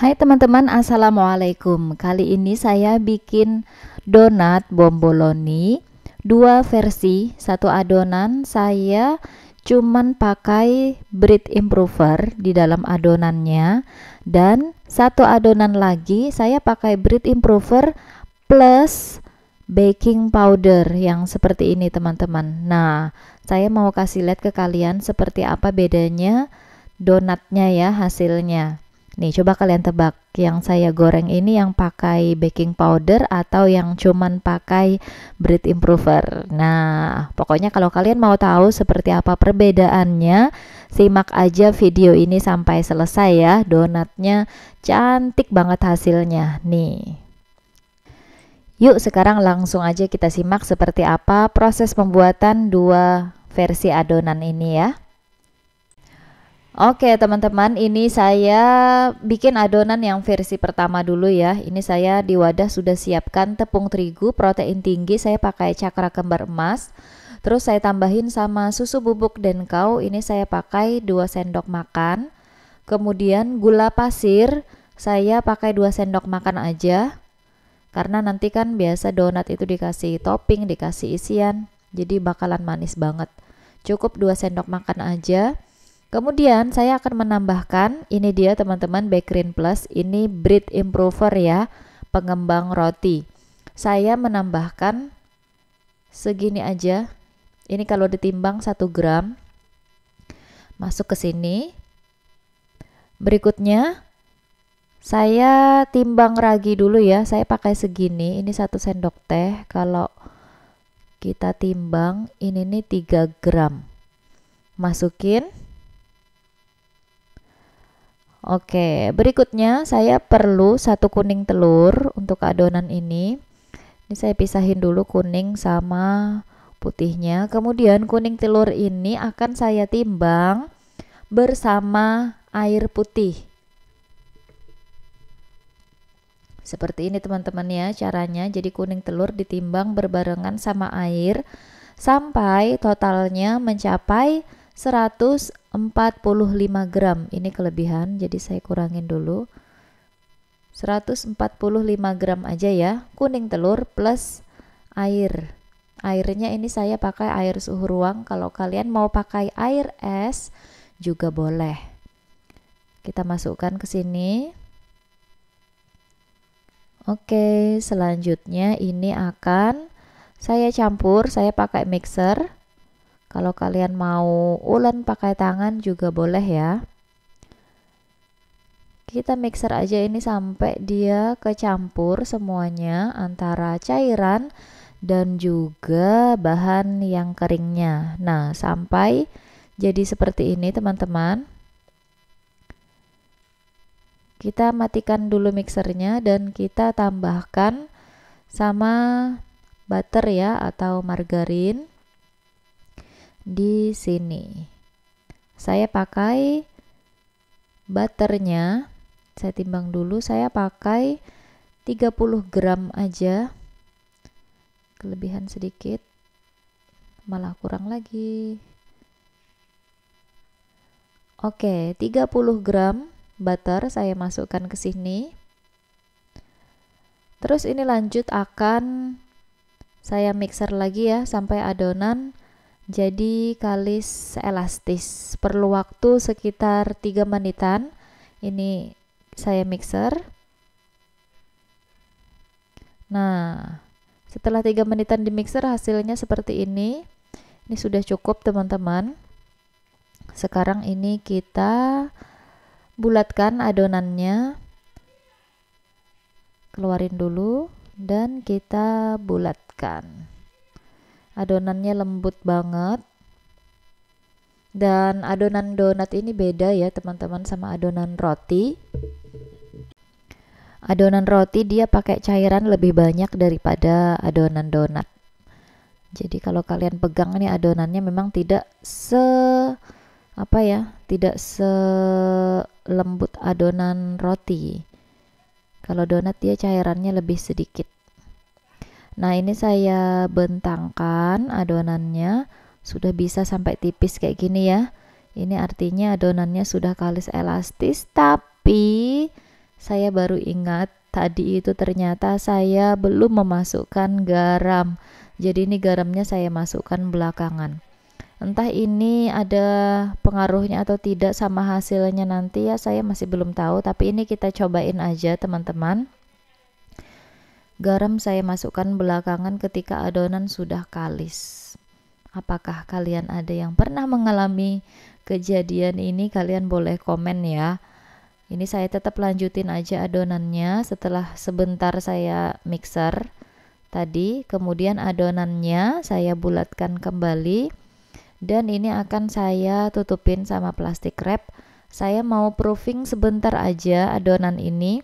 Hai teman-teman, Assalamualaikum Kali ini saya bikin donat bomboloni Dua versi, satu adonan Saya cuman pakai bread improver di dalam adonannya Dan satu adonan lagi saya pakai bread improver plus baking powder yang seperti ini teman-teman Nah, saya mau kasih lihat ke kalian seperti apa bedanya donatnya ya hasilnya Nih, coba kalian tebak yang saya goreng ini yang pakai baking powder atau yang cuman pakai bread improver. Nah, pokoknya kalau kalian mau tahu seperti apa perbedaannya, simak aja video ini sampai selesai ya. Donatnya cantik banget hasilnya. Nih. Yuk sekarang langsung aja kita simak seperti apa proses pembuatan dua versi adonan ini ya. Oke teman-teman ini saya bikin adonan yang versi pertama dulu ya Ini saya di wadah sudah siapkan tepung terigu protein tinggi saya pakai cakra kembar emas Terus saya tambahin sama susu bubuk denkau ini saya pakai 2 sendok makan Kemudian gula pasir saya pakai 2 sendok makan aja Karena nanti kan biasa donat itu dikasih topping dikasih isian Jadi bakalan manis banget Cukup 2 sendok makan aja Kemudian saya akan menambahkan, ini dia teman-teman Bakerin Plus, ini breed improver ya, pengembang roti. Saya menambahkan segini aja, ini kalau ditimbang 1 gram, masuk ke sini. Berikutnya, saya timbang ragi dulu ya, saya pakai segini, ini 1 sendok teh, kalau kita timbang, ini nih 3 gram. Masukin Oke, berikutnya saya perlu satu kuning telur untuk adonan ini. Ini saya pisahin dulu kuning sama putihnya. Kemudian kuning telur ini akan saya timbang bersama air putih. Seperti ini teman-teman ya caranya. Jadi kuning telur ditimbang berbarengan sama air sampai totalnya mencapai 100 45 gram ini kelebihan jadi saya kurangin dulu 145 gram aja ya kuning telur plus air airnya ini saya pakai air suhu ruang kalau kalian mau pakai air es juga boleh kita masukkan ke sini Oke selanjutnya ini akan saya campur saya pakai mixer kalau kalian mau ulen pakai tangan juga boleh ya. Kita mixer aja ini sampai dia kecampur semuanya antara cairan dan juga bahan yang keringnya. Nah, sampai jadi seperti ini teman-teman. Kita matikan dulu mixernya dan kita tambahkan sama butter ya atau margarin di sini. Saya pakai butternya, saya timbang dulu, saya pakai 30 gram aja, kelebihan sedikit, malah kurang lagi. Oke, 30 gram butter saya masukkan ke sini. Terus ini lanjut akan saya mixer lagi ya sampai adonan jadi kalis elastis perlu waktu sekitar 3 menitan. Ini saya mixer. Nah, setelah 3 menitan di mixer hasilnya seperti ini. Ini sudah cukup teman-teman. Sekarang ini kita bulatkan adonannya. Keluarin dulu dan kita bulatkan adonannya lembut banget dan adonan donat ini beda ya teman-teman sama adonan roti adonan roti dia pakai cairan lebih banyak daripada adonan donat jadi kalau kalian pegang nih adonannya memang tidak se apa ya tidak se lembut adonan roti kalau donat dia cairannya lebih sedikit Nah, ini saya bentangkan adonannya sudah bisa sampai tipis kayak gini ya. Ini artinya adonannya sudah kalis elastis, tapi saya baru ingat tadi itu ternyata saya belum memasukkan garam. Jadi ini garamnya saya masukkan belakangan. Entah ini ada pengaruhnya atau tidak sama hasilnya nanti ya, saya masih belum tahu, tapi ini kita cobain aja teman-teman. Garam saya masukkan belakangan ketika adonan sudah kalis. Apakah kalian ada yang pernah mengalami kejadian ini? Kalian boleh komen ya. Ini saya tetap lanjutin aja adonannya setelah sebentar saya mixer tadi, kemudian adonannya saya bulatkan kembali dan ini akan saya tutupin sama plastik wrap. Saya mau proofing sebentar aja adonan ini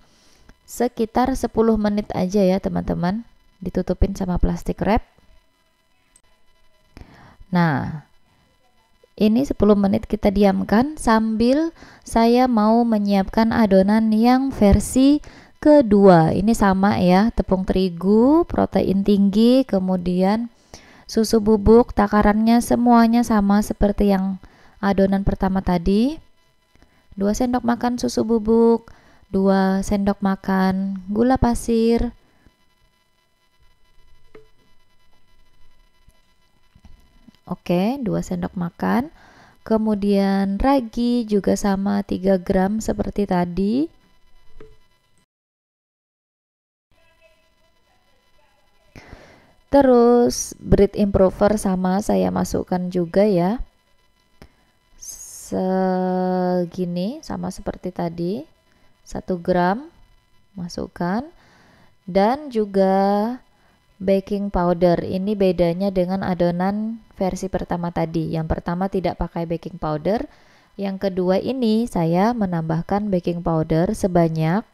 sekitar 10 menit aja ya teman-teman ditutupin sama plastik wrap nah ini 10 menit kita diamkan sambil saya mau menyiapkan adonan yang versi kedua ini sama ya tepung terigu protein tinggi kemudian susu bubuk takarannya semuanya sama seperti yang adonan pertama tadi 2 sendok makan susu bubuk 2 sendok makan gula pasir Oke, 2 sendok makan. Kemudian ragi juga sama 3 gram seperti tadi. Terus breed improver sama saya masukkan juga ya. Segini sama seperti tadi. 1 gram masukkan dan juga baking powder ini bedanya dengan adonan versi pertama tadi yang pertama tidak pakai baking powder yang kedua ini saya menambahkan baking powder sebanyak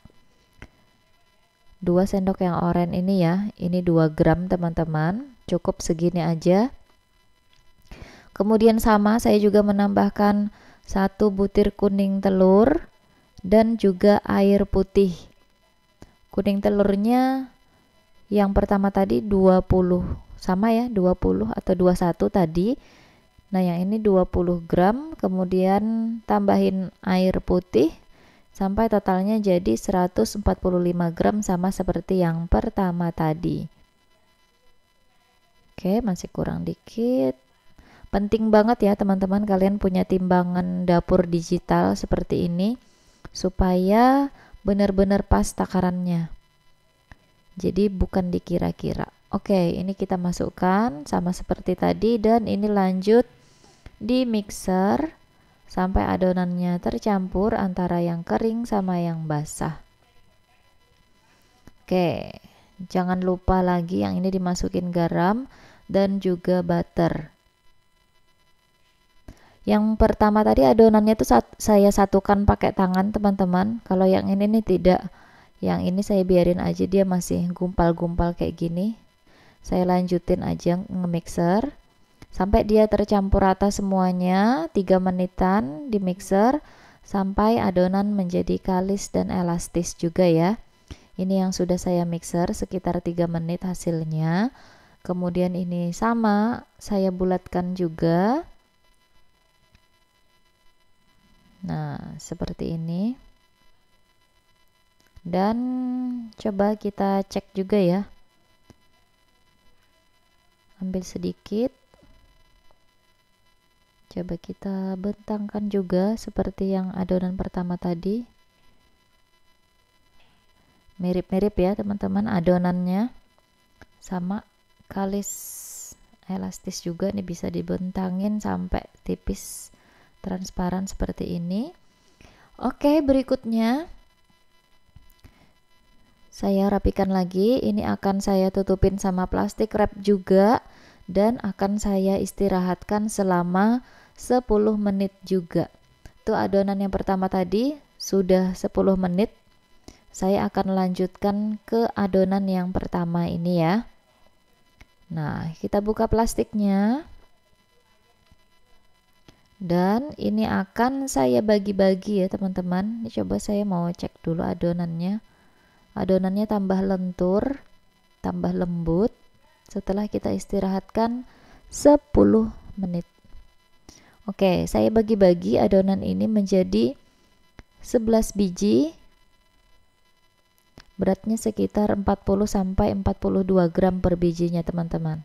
2 sendok yang oranye ini ya ini 2 gram teman-teman cukup segini aja kemudian sama saya juga menambahkan satu butir kuning telur dan juga air putih. Kuning telurnya yang pertama tadi 20 sama ya 20 atau 21 tadi nah yang ini 20 gram kemudian tambahin air putih sampai totalnya jadi 145 gram sama seperti yang pertama tadi oke masih kurang dikit penting banget ya teman-teman kalian punya timbangan dapur digital seperti ini supaya benar-benar pas takarannya. Jadi bukan dikira-kira. Oke, ini kita masukkan sama seperti tadi dan ini lanjut di mixer sampai adonannya tercampur antara yang kering sama yang basah. Oke, jangan lupa lagi yang ini dimasukin garam dan juga butter. Yang pertama tadi adonannya itu sat saya satukan pakai tangan teman-teman. Kalau yang ini nih tidak. Yang ini saya biarin aja dia masih gumpal-gumpal kayak gini. Saya lanjutin aja nge-mixer sampai dia tercampur rata semuanya 3 menitan di mixer sampai adonan menjadi kalis dan elastis juga ya. Ini yang sudah saya mixer sekitar 3 menit hasilnya. Kemudian ini sama saya bulatkan juga Nah, seperti ini. Dan coba kita cek juga ya. Ambil sedikit. Coba kita bentangkan juga seperti yang adonan pertama tadi. Mirip-mirip ya teman-teman adonannya. Sama kalis elastis juga ini bisa dibentangin sampai tipis transparan seperti ini. Oke, berikutnya saya rapikan lagi. Ini akan saya tutupin sama plastik wrap juga dan akan saya istirahatkan selama 10 menit juga. Itu adonan yang pertama tadi sudah 10 menit. Saya akan lanjutkan ke adonan yang pertama ini ya. Nah, kita buka plastiknya dan ini akan saya bagi-bagi ya teman-teman ini coba saya mau cek dulu adonannya adonannya tambah lentur tambah lembut setelah kita istirahatkan 10 menit oke saya bagi-bagi adonan ini menjadi 11 biji beratnya sekitar 40 42 gram per bijinya teman-teman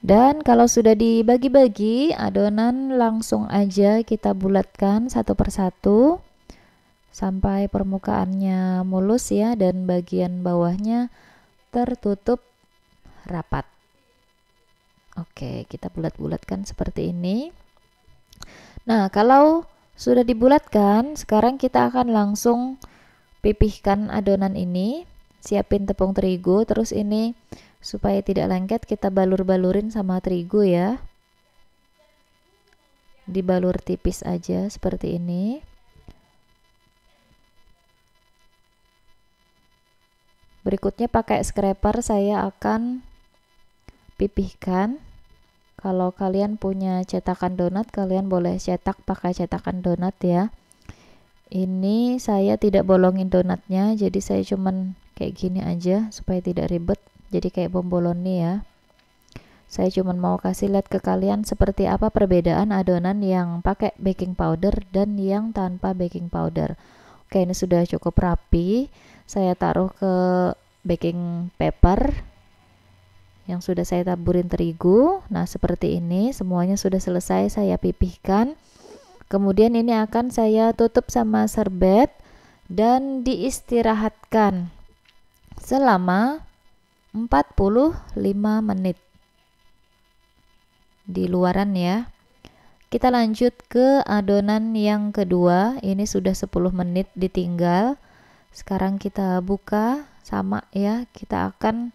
dan kalau sudah dibagi-bagi, adonan langsung aja kita bulatkan satu persatu sampai permukaannya mulus ya dan bagian bawahnya tertutup rapat. Oke, kita bulat-bulatkan seperti ini. Nah, kalau sudah dibulatkan, sekarang kita akan langsung pipihkan adonan ini. Siapin tepung terigu, terus ini supaya tidak lengket kita balur-balurin sama terigu ya dibalur tipis aja seperti ini berikutnya pakai scraper saya akan pipihkan kalau kalian punya cetakan donat kalian boleh cetak pakai cetakan donat ya ini saya tidak bolongin donatnya jadi saya cuman kayak gini aja supaya tidak ribet jadi kayak bomboloni ya saya cuma mau kasih lihat ke kalian seperti apa perbedaan adonan yang pakai baking powder dan yang tanpa baking powder oke ini sudah cukup rapi saya taruh ke baking paper yang sudah saya taburin terigu nah seperti ini semuanya sudah selesai saya pipihkan kemudian ini akan saya tutup sama serbet dan diistirahatkan selama 45 menit di luaran ya kita lanjut ke adonan yang kedua ini sudah 10 menit ditinggal sekarang kita buka sama ya kita akan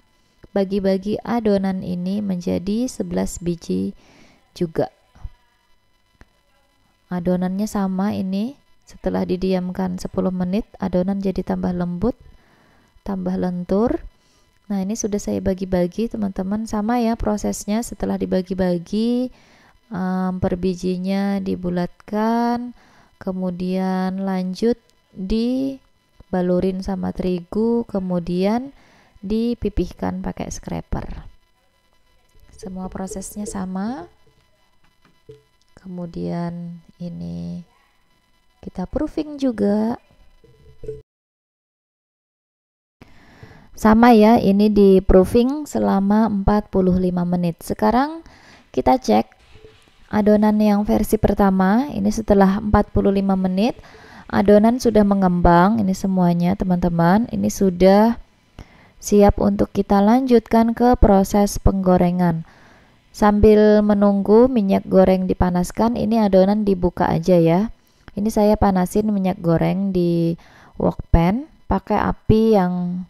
bagi-bagi adonan ini menjadi 11 biji juga adonannya sama ini setelah didiamkan 10 menit adonan jadi tambah lembut tambah lentur Nah, ini sudah saya bagi-bagi, teman-teman. Sama ya prosesnya setelah dibagi-bagi, um, per bijinya dibulatkan, kemudian lanjut dibalurin sama terigu, kemudian dipipihkan pakai scraper. Semua prosesnya sama. Kemudian ini kita proofing juga Sama ya, ini di proofing selama 45 menit. Sekarang kita cek adonan yang versi pertama, ini setelah 45 menit, adonan sudah mengembang, ini semuanya teman-teman, ini sudah siap untuk kita lanjutkan ke proses penggorengan. Sambil menunggu minyak goreng dipanaskan, ini adonan dibuka aja ya. Ini saya panasin minyak goreng di wok pan, pakai api yang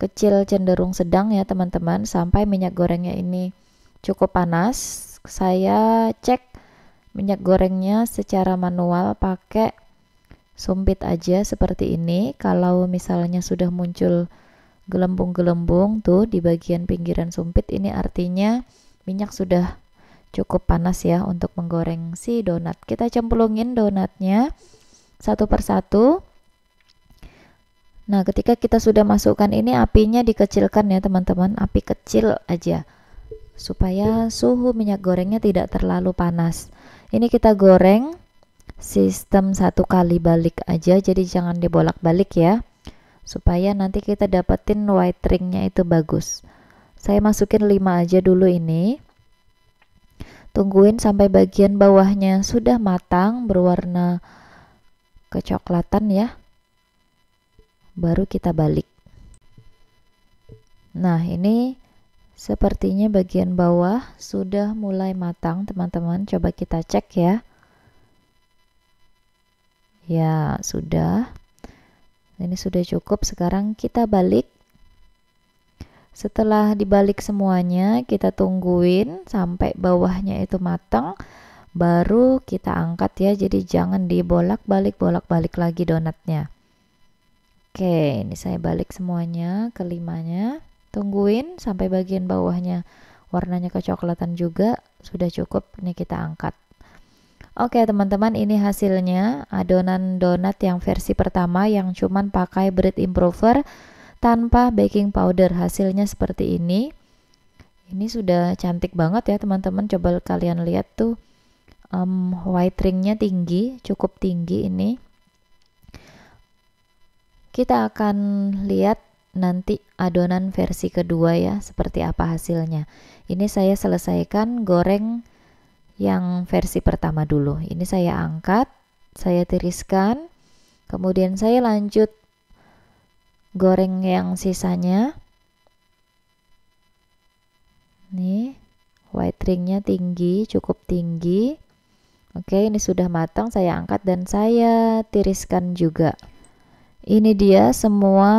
kecil cenderung sedang ya teman-teman sampai minyak gorengnya ini cukup panas saya cek minyak gorengnya secara manual pakai sumpit aja seperti ini kalau misalnya sudah muncul gelembung-gelembung tuh di bagian pinggiran sumpit ini artinya minyak sudah cukup panas ya untuk menggoreng si donat kita cemplungin donatnya satu persatu Nah, ketika kita sudah masukkan ini apinya dikecilkan ya, teman-teman. Api kecil aja. Supaya suhu minyak gorengnya tidak terlalu panas. Ini kita goreng sistem satu kali balik aja, jadi jangan dibolak-balik ya. Supaya nanti kita dapetin white ringnya itu bagus. Saya masukin 5 aja dulu ini. Tungguin sampai bagian bawahnya sudah matang berwarna kecoklatan ya baru kita balik. Nah, ini sepertinya bagian bawah sudah mulai matang, teman-teman. Coba kita cek ya. Ya, sudah. Ini sudah cukup. Sekarang kita balik. Setelah dibalik semuanya, kita tungguin sampai bawahnya itu matang, baru kita angkat ya. Jadi jangan dibolak-balik bolak-balik lagi donatnya. Oke, ini saya balik semuanya, kelimanya. Tungguin sampai bagian bawahnya warnanya kecoklatan juga. Sudah cukup, ini kita angkat. Oke teman-teman, ini hasilnya adonan donat yang versi pertama yang cuman pakai bread improver tanpa baking powder. Hasilnya seperti ini. Ini sudah cantik banget ya teman-teman, coba kalian lihat tuh um, white ringnya tinggi, cukup tinggi ini kita akan lihat nanti adonan versi kedua ya seperti apa hasilnya. Ini saya selesaikan goreng yang versi pertama dulu. Ini saya angkat, saya tiriskan, kemudian saya lanjut goreng yang sisanya. Nih, white ringnya tinggi, cukup tinggi. Oke, ini sudah matang, saya angkat dan saya tiriskan juga ini dia semua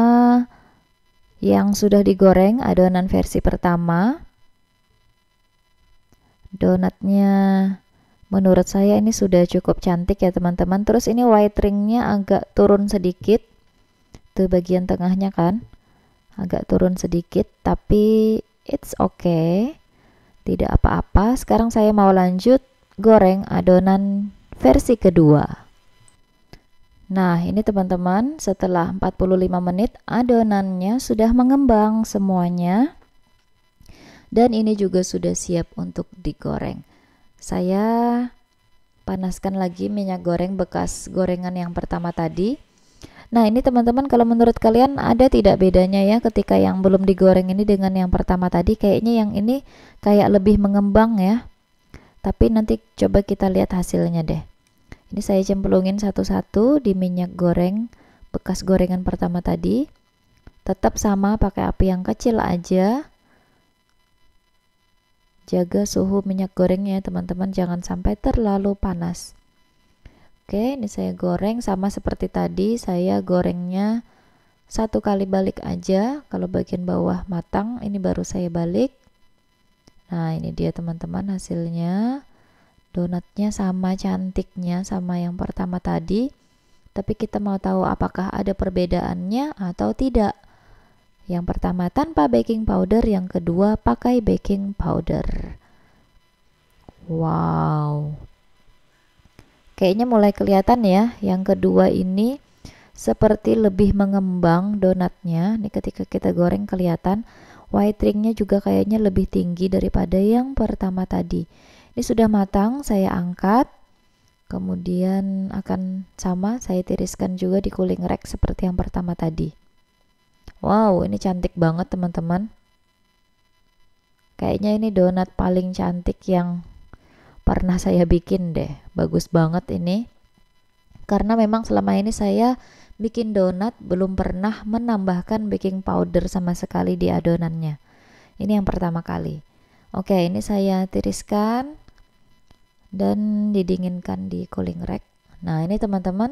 yang sudah digoreng adonan versi pertama donatnya menurut saya ini sudah cukup cantik ya teman-teman terus ini white ringnya agak turun sedikit tuh bagian tengahnya kan agak turun sedikit tapi it's okay tidak apa-apa sekarang saya mau lanjut goreng adonan versi kedua Nah, ini teman-teman, setelah 45 menit adonannya sudah mengembang semuanya. Dan ini juga sudah siap untuk digoreng. Saya panaskan lagi minyak goreng bekas gorengan yang pertama tadi. Nah, ini teman-teman kalau menurut kalian ada tidak bedanya ya ketika yang belum digoreng ini dengan yang pertama tadi? Kayaknya yang ini kayak lebih mengembang ya. Tapi nanti coba kita lihat hasilnya deh. Ini saya cemplungin satu-satu di minyak goreng bekas gorengan pertama tadi. Tetap sama pakai api yang kecil aja. Jaga suhu minyak gorengnya teman-teman jangan sampai terlalu panas. Oke, ini saya goreng sama seperti tadi, saya gorengnya satu kali balik aja. Kalau bagian bawah matang, ini baru saya balik. Nah, ini dia teman-teman hasilnya donatnya sama cantiknya sama yang pertama tadi tapi kita mau tahu apakah ada perbedaannya atau tidak yang pertama tanpa baking powder yang kedua pakai baking powder wow kayaknya mulai kelihatan ya yang kedua ini seperti lebih mengembang donatnya ini ketika kita goreng kelihatan white ringnya juga kayaknya lebih tinggi daripada yang pertama tadi ini sudah matang, saya angkat. Kemudian akan sama, saya tiriskan juga di cooling rack seperti yang pertama tadi. Wow, ini cantik banget teman-teman. Kayaknya ini donat paling cantik yang pernah saya bikin deh. Bagus banget ini. Karena memang selama ini saya bikin donat belum pernah menambahkan baking powder sama sekali di adonannya. Ini yang pertama kali. Oke, ini saya tiriskan dan didinginkan di cooling rack. Nah, ini teman-teman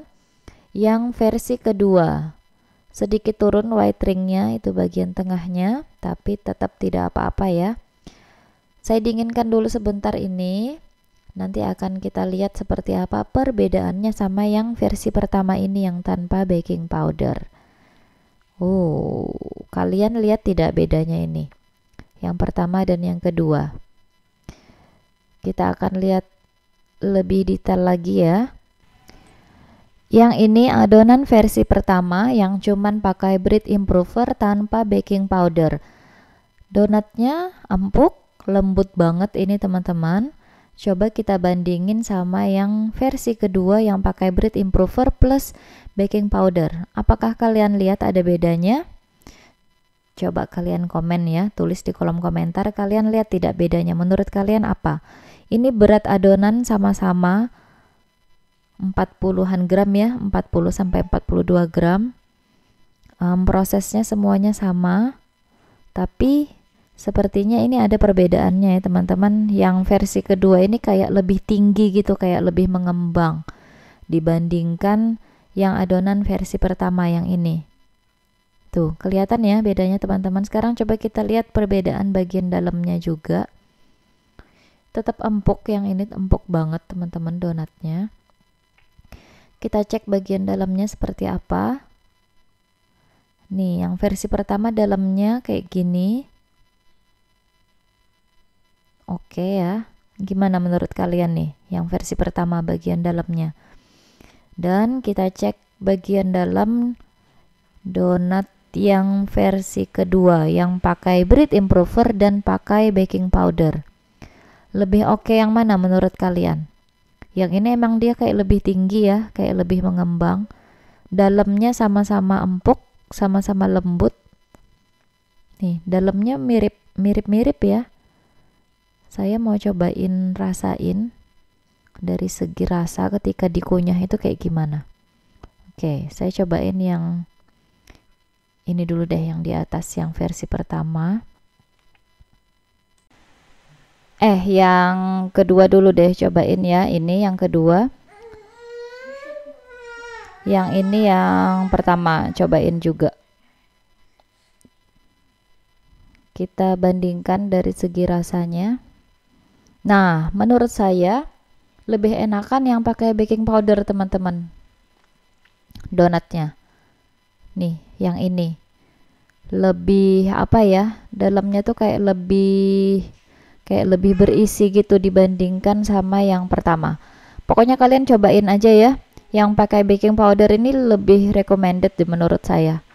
yang versi kedua. Sedikit turun white ringnya itu bagian tengahnya, tapi tetap tidak apa-apa ya. Saya dinginkan dulu sebentar ini. Nanti akan kita lihat seperti apa perbedaannya sama yang versi pertama ini yang tanpa baking powder. Oh, kalian lihat tidak bedanya ini? yang pertama dan yang kedua. Kita akan lihat lebih detail lagi ya. Yang ini adonan versi pertama yang cuman pakai bread improver tanpa baking powder. Donatnya empuk, lembut banget ini teman-teman. Coba kita bandingin sama yang versi kedua yang pakai bread improver plus baking powder. Apakah kalian lihat ada bedanya? Coba kalian komen ya, tulis di kolom komentar kalian lihat tidak bedanya. Menurut kalian apa? Ini berat adonan sama-sama 40-an gram ya, 40 sampai 42 gram. Um, prosesnya semuanya sama, tapi sepertinya ini ada perbedaannya ya teman-teman. Yang versi kedua ini kayak lebih tinggi gitu, kayak lebih mengembang dibandingkan yang adonan versi pertama yang ini. Tuh, gitu. kelihatan ya bedanya teman-teman. Sekarang coba kita lihat perbedaan bagian dalamnya juga. Tetap empuk yang ini empuk banget teman-teman donatnya. Kita cek bagian dalamnya seperti apa. Nih, yang versi pertama dalamnya kayak gini. Oke ya. Gimana menurut kalian nih yang versi pertama bagian dalamnya? Dan kita cek bagian dalam donat yang versi kedua yang pakai breed improver dan pakai baking powder. Lebih oke okay yang mana menurut kalian? Yang ini emang dia kayak lebih tinggi ya, kayak lebih mengembang. Dalamnya sama-sama empuk, sama-sama lembut. Nih, dalamnya mirip mirip-mirip ya. Saya mau cobain rasain dari segi rasa ketika dikunyah itu kayak gimana. Oke, okay, saya cobain yang ini dulu deh yang di atas yang versi pertama eh yang kedua dulu deh cobain ya ini yang kedua yang ini yang pertama cobain juga kita bandingkan dari segi rasanya nah menurut saya lebih enakan yang pakai baking powder teman-teman donatnya nih yang ini lebih apa ya dalamnya tuh kayak lebih kayak lebih berisi gitu dibandingkan sama yang pertama pokoknya kalian cobain aja ya yang pakai baking powder ini lebih recommended di menurut saya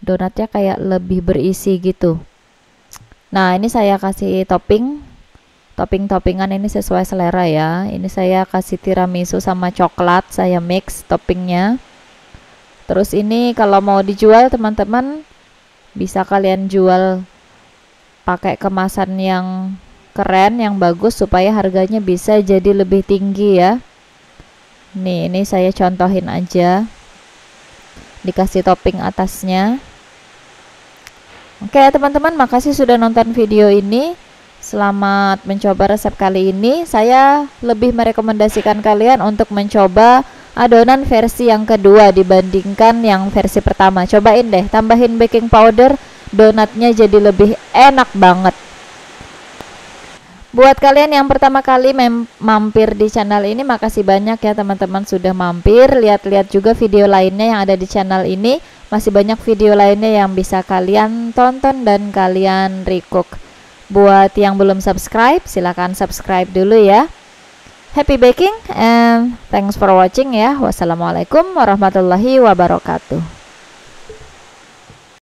donatnya kayak lebih berisi gitu nah ini saya kasih topping topping-toppingan ini sesuai selera ya ini saya kasih tiramisu sama coklat saya mix toppingnya terus ini kalau mau dijual teman-teman bisa kalian jual pakai kemasan yang keren yang bagus supaya harganya bisa jadi lebih tinggi ya nih ini saya contohin aja dikasih topping atasnya Oke teman-teman makasih sudah nonton video ini Selamat mencoba resep kali ini Saya lebih merekomendasikan kalian untuk mencoba adonan versi yang kedua dibandingkan yang versi pertama. Cobain deh, tambahin baking powder, donatnya jadi lebih enak banget. Buat kalian yang pertama kali mampir di channel ini, makasih banyak ya teman-teman sudah mampir. Lihat-lihat juga video lainnya yang ada di channel ini. Masih banyak video lainnya yang bisa kalian tonton dan kalian recook. Buat yang belum subscribe, silahkan subscribe dulu ya. Happy baking and thanks for watching ya. Wassalamualaikum warahmatullahi wabarakatuh.